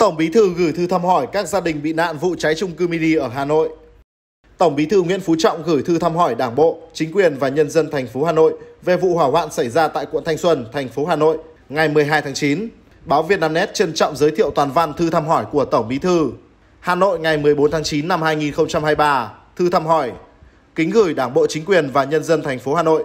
Tổng Bí thư gửi thư thăm hỏi các gia đình bị nạn vụ cháy chung cư mini ở Hà Nội. Tổng Bí thư Nguyễn Phú Trọng gửi thư thăm hỏi Đảng bộ, chính quyền và nhân dân thành phố Hà Nội về vụ hỏa hoạn xảy ra tại quận Thanh Xuân, thành phố Hà Nội ngày 12 tháng 9. Báo Vietnamnet trân trọng giới thiệu toàn văn thư thăm hỏi của Tổng Bí thư. Hà Nội ngày 14 tháng 9 năm 2023. Thư thăm hỏi Kính gửi Đảng bộ chính quyền và nhân dân thành phố Hà Nội.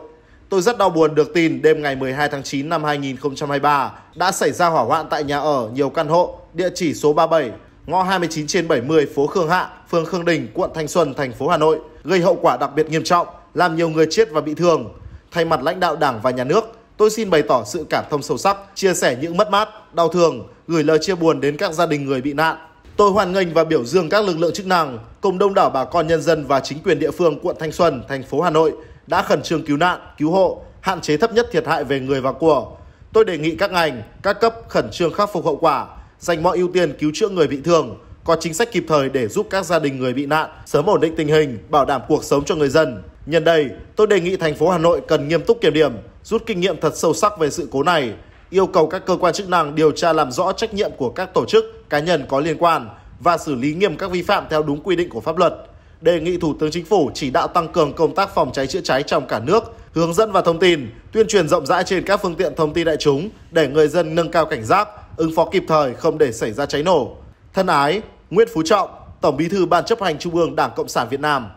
Tôi rất đau buồn được tin đêm ngày 12 tháng 9 năm 2023 đã xảy ra hỏa hoạn tại nhà ở nhiều căn hộ địa chỉ số 37, ngõ 29 trên 70 phố Khương Hạ, phường Khương Đình, quận Thanh Xuân, thành phố Hà Nội, gây hậu quả đặc biệt nghiêm trọng, làm nhiều người chết và bị thương. Thay mặt lãnh đạo Đảng và nhà nước, tôi xin bày tỏ sự cảm thông sâu sắc, chia sẻ những mất mát, đau thương, gửi lời chia buồn đến các gia đình người bị nạn. Tôi hoan nghênh và biểu dương các lực lượng chức năng, cùng đông đảo bà con nhân dân và chính quyền địa phương quận Thanh Xuân, thành phố Hà Nội đã khẩn trương cứu nạn, cứu hộ, hạn chế thấp nhất thiệt hại về người và của. Tôi đề nghị các ngành, các cấp khẩn trương khắc phục hậu quả, dành mọi ưu tiên cứu chữa người bị thương, có chính sách kịp thời để giúp các gia đình người bị nạn sớm ổn định tình hình, bảo đảm cuộc sống cho người dân. Nhân đây, tôi đề nghị thành phố Hà Nội cần nghiêm túc kiểm điểm, rút kinh nghiệm thật sâu sắc về sự cố này, yêu cầu các cơ quan chức năng điều tra làm rõ trách nhiệm của các tổ chức, cá nhân có liên quan và xử lý nghiêm các vi phạm theo đúng quy định của pháp luật. Đề nghị Thủ tướng Chính phủ chỉ đạo tăng cường công tác phòng cháy chữa cháy trong cả nước, hướng dẫn và thông tin, tuyên truyền rộng rãi trên các phương tiện thông tin đại chúng để người dân nâng cao cảnh giác, ứng phó kịp thời không để xảy ra cháy nổ. Thân ái, Nguyễn Phú Trọng, Tổng Bí thư Ban chấp hành Trung ương Đảng Cộng sản Việt Nam.